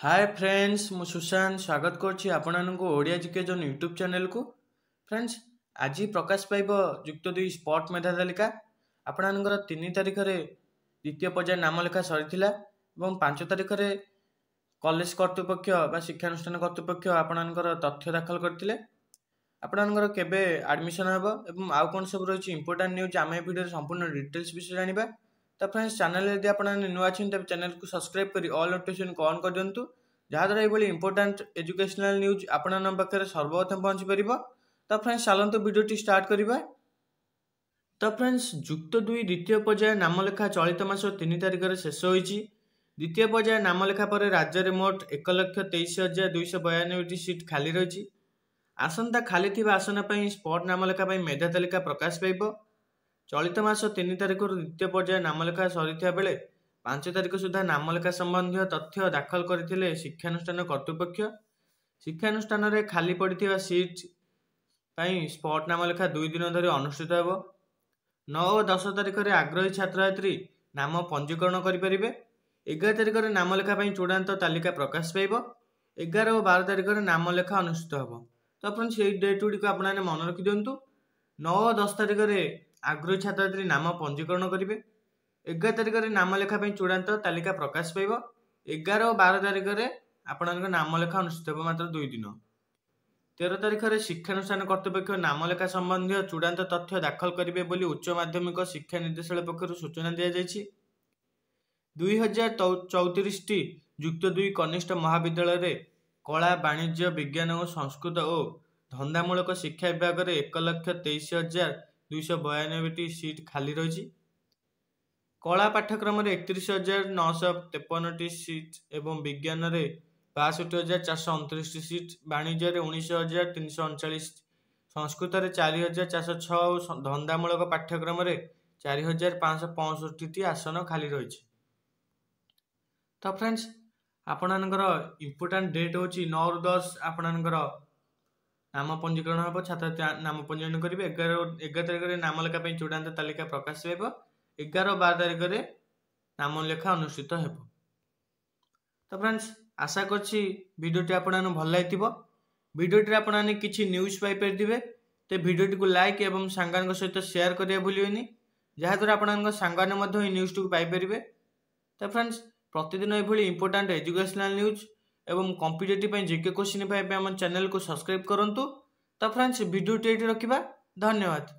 ହାଏ friends ମୁଁ ସୁଶାନ୍ତ ସ୍ୱାଗତ କରୁଛି ଆପଣମାନଙ୍କୁ ଓଡ଼ିଆ ଜିକେଜନ ୟୁଟ୍ୟୁବ୍ ଚ୍ୟାନେଲକୁ ଫ୍ରେଣ୍ଡସ୍ ଆଜି ପ୍ରକାଶ ପାଇବ ଯୁକ୍ତ ଦୁଇ ସ୍ପଟ୍ ମେଧା ତାଲିକା ଆପଣମାନଙ୍କର ତିନି ତାରିଖରେ ଦ୍ୱିତୀୟ ପର୍ଯ୍ୟାୟ ନାମ ଲେଖା ସରିଥିଲା ଏବଂ ପାଞ୍ଚ ତାରିଖରେ କଲେଜ କର୍ତ୍ତୃପକ୍ଷ ବା ଶିକ୍ଷାନୁଷ୍ଠାନ କର୍ତ୍ତୃପକ୍ଷ ଆପଣମାନଙ୍କର ତଥ୍ୟ ଦାଖଲ କରିଥିଲେ ଆପଣମାନଙ୍କର କେବେ ଆଡ଼ମିସନ୍ ହେବ ଏବଂ ଆଉ କ'ଣ ସବୁ ରହିଛି ଇମ୍ପୋର୍ଟାଣ୍ଟ ନ୍ୟୁଜ୍ ଆମେ ଏ ଭିଡ଼ିଓରେ ସମ୍ପୂର୍ଣ୍ଣ ଡିଟେଲ୍ସ ବିଷୟରେ ଜାଣିବା ତାପରେ ଚ୍ୟାନେଲ ଯଦି ଆପଣ ନୂଆ ଅଛନ୍ତି ତେବେ ଚ୍ୟାନେଲକୁ ସବସ୍କ୍ରାଇବ୍ କରି ଅଲ୍ ନୋଟିଫିକେସନ୍ ଅନ୍ କରିଦିଅନ୍ତୁ ଯାହାଦ୍ୱାରା ଏଭଳି ଇମ୍ପୋର୍ଟାଣ୍ଟ ଏଜୁକେସନାଲ ନ୍ୟୁଜ୍ ଆପଣମାନଙ୍କ ପାଖରେ ସର୍ବପ୍ରଥମ ପହଞ୍ଚିପାରିବ ତ ଫ୍ରେଣ୍ଡସ୍ ଚାଲନ୍ତୁ ଭିଡ଼ିଓଟି ଷ୍ଟାର୍ଟ କରିବା ତ ଫ୍ରେଣ୍ଡସ୍ ଯୁକ୍ତ ଦୁଇ ଦ୍ୱିତୀୟ ପର୍ଯ୍ୟାୟ ନାମଲେଖା ଚଳିତ ମାସ ତିନି ତାରିଖରେ ଶେଷ ହୋଇଛି ଦ୍ୱିତୀୟ ପର୍ଯ୍ୟାୟ ନାମଲେଖା ପରେ ରାଜ୍ୟରେ ମୋଟ ଏକ ଲକ୍ଷ ତେଇଶ ହଜାର ଦୁଇଶହ ବୟାନବେଟି ସିଟ୍ ଖାଲି ରହିଛି ଆସନ୍ତା ଖାଲି ଥିବା ଆସନ ପାଇଁ ସ୍ପଟ୍ ନାମଲେଖା ପାଇଁ ମେଧା ତାଲିକା ପ୍ରକାଶ ପାଇବ ଚଳିତ ମାସ ତିନି ତାରିଖରୁ ଦ୍ୱିତୀୟ ପର୍ଯ୍ୟାୟ ନାମଲେଖା ସରିଥିବା ବେଳେ ପାଞ୍ଚ ତାରିଖ ସୁଦ୍ଧା ନାମଲେଖା ସମ୍ବନ୍ଧୀୟ ତଥ୍ୟ ଦାଖଲ କରିଥିଲେ ଶିକ୍ଷାନୁଷ୍ଠାନ କର୍ତ୍ତୃପକ୍ଷ ଶିକ୍ଷାନୁଷ୍ଠାନରେ ଖାଲି ପଡ଼ିଥିବା ସିଟ୍ ପାଇଁ ସ୍ପଟ୍ ନାମଲେଖା ଦୁଇ ଦିନ ଧରି ଅନୁଷ୍ଠିତ ହେବ ନଅ ଓ ଦଶ ତାରିଖରେ ଆଗ୍ରହୀ ଛାତ୍ରଛାତ୍ରୀ ନାମ ପଞ୍ଜୀକରଣ କରିପାରିବେ ଏଗାର ତାରିଖରେ ନାମଲେଖା ପାଇଁ ଚୂଡ଼ାନ୍ତ ତାଲିକା ପ୍ରକାଶ ପାଇବ ଏଗାର ଓ ବାର ତାରିଖରେ ନାମଲେଖା ଅନୁଷ୍ଠିତ ହେବ ତ ଆପଣ ସେଇ ଡେଟ୍ ଗୁଡ଼ିକୁ ଆପଣମାନେ ମନେ ରଖିଦିଅନ୍ତୁ ନଅ ଓ ଦଶ ତାରିଖରେ ଆଗ୍ରହ ଛାତ୍ରଛାତ୍ରୀ ନାମ ପଞ୍ଜୀକରଣ କରିବେ ଏଗାର ତାରିଖରେ ନାମ ଲେଖା ପାଇଁ ଚୂଡ଼ାନ୍ତ ତାଲିକା ପ୍ରକାଶ ପାଇବ ଏଗାର ଓ ବାର ତାରିଖରେ ଆପଣଙ୍କ ନାମ ଲେଖା ଅନୁଷ୍ଠିତ ହେବ ମାତ୍ର ଦୁଇ ଦିନ ତେର ତାରିଖରେ ଶିକ୍ଷାନୁଷ୍ଠାନ କର୍ତ୍ତୃପକ୍ଷ ନାମଲେଖା ସମ୍ବନ୍ଧୀୟ ଚୂଡ଼ାନ୍ତ ତଥ୍ୟ ଦାଖଲ କରିବେ ବୋଲି ଉଚ୍ଚ ମାଧ୍ୟମିକ ଶିକ୍ଷା ନିର୍ଦ୍ଦେଶାଳୟ ପକ୍ଷରୁ ସୂଚନା ଦିଆଯାଇଛି ଦୁଇହଜାର ଚଉତିରିଶଟି ଯୁକ୍ତ ଦୁଇ କନିଷ୍ଠ ମହାବିଦ୍ୟାଳୟରେ କଳା ବାଣିଜ୍ୟ ବିଜ୍ଞାନ ଓ ସଂସ୍କୃତ ଓ ଧନ୍ଦାମୂଳକ ଶିକ୍ଷା ବିଭାଗରେ ଏକ ଲକ୍ଷ ତେଇଶ ହଜାର ଦୁଇଶହ ବୟାନବେଟି ସିଟ୍ ଖାଲି ରହିଛି କଳା ପାଠ୍ୟକ୍ରମରେ ଏକତିରିଶ ହଜାର ନଅଶହ ତେପନଟି ସିଟ୍ ଏବଂ ବିଜ୍ଞାନରେ ବାଷଠି ହଜାର ଚାରିଶହ ଅଣତିରିଶଟି ସିଟ୍ ବାଣିଜ୍ୟରେ ଉଣେଇଶ ହଜାର ତିନିଶହ ଅଣଚାଳିଶ ସଂସ୍କୃତରେ ଚାରି ହଜାର ଚାରିଶହ ଛଅ ଓ ଧନ୍ଦାମୂଳକ ପାଠ୍ୟକ୍ରମରେ ଚାରି ହଜାର ପାଞ୍ଚଶହ ପଞ୍ଚଷଠିଟି ଆସନ ଖାଲି ରହିଛି ତ ଫ୍ରେଣ୍ଡସ୍ ଆପଣମାନଙ୍କର ଇମ୍ପୋର୍ଟାଣ୍ଟ ଡେଟ୍ ହେଉଛି ନଅରୁ ଦଶ ଆପଣମାନଙ୍କର ନାମ ପଞ୍ଜୀକରଣ ହେବ ଛାତ୍ରଛାତ୍ରୀ ନାମ ପଞ୍ଜୀକରଣ କରିବେ ଏଗାର ଏଗାର ତାରିଖରେ ନାମଲେଖା ପାଇଁ ଚୂଡ଼ାନ୍ତ ତାଲିକା ପ୍ରକାଶ ପାଇବ ଏଗାର ବାର ତାରିଖରେ ନାମଲେଖା ଅନୁଷ୍ଠିତ ହେବ ତ ଫ୍ରେଣ୍ଡସ୍ ଆଶା କରୁଛି ଭିଡ଼ିଓଟି ଆପଣମାନେ ଭଲ ଲାଗିଥିବ ଭିଡ଼ିଓଟିରେ ଆପଣମାନେ କିଛି ନ୍ୟୁଜ୍ ପାଇପାରିଥିବେ ତ ଭିଡ଼ିଓଟିକୁ ଲାଇକ୍ ଏବଂ ସାଙ୍ଗମାନଙ୍କ ସହିତ ସେୟାର କରିବା ଭୁଲିବେନି ଯାହାଦ୍ୱାରା ଆପଣମାନଙ୍କ ସାଙ୍ଗମାନେ ମଧ୍ୟ ଏଇ ନ୍ୟୁଜ୍ଟିକୁ ପାଇପାରିବେ ତ ଫ୍ରେଣ୍ଡସ୍ ପ୍ରତିଦିନ ଏଭଳି ଇମ୍ପୋର୍ଟାଣ୍ଟ ଏଜୁକେସନାଲ୍ ନ୍ୟୁଜ୍ ଏବଂ କମ୍ପିଟେଟିଭ୍ ପାଇଁ ଜିକେ କୋଶ୍ଚିନ୍ ପାଇଁ ଆମ ଚ୍ୟାନେଲ୍କୁ ସବସ୍କ୍ରାଇବ୍ କରନ୍ତୁ ତ ଫ୍ରେଣ୍ଡସ୍ ଭିଡ଼ିଓଟି ଏଇଠି ରଖିବା ଧନ୍ୟବାଦ